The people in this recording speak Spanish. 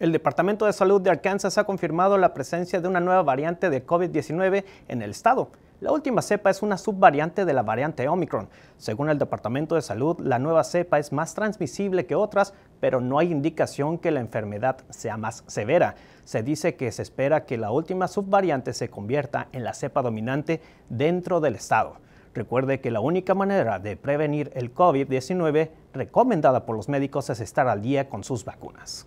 El Departamento de Salud de Arkansas ha confirmado la presencia de una nueva variante de COVID-19 en el estado. La última cepa es una subvariante de la variante Omicron. Según el Departamento de Salud, la nueva cepa es más transmisible que otras, pero no hay indicación que la enfermedad sea más severa. Se dice que se espera que la última subvariante se convierta en la cepa dominante dentro del estado. Recuerde que la única manera de prevenir el COVID-19 recomendada por los médicos es estar al día con sus vacunas.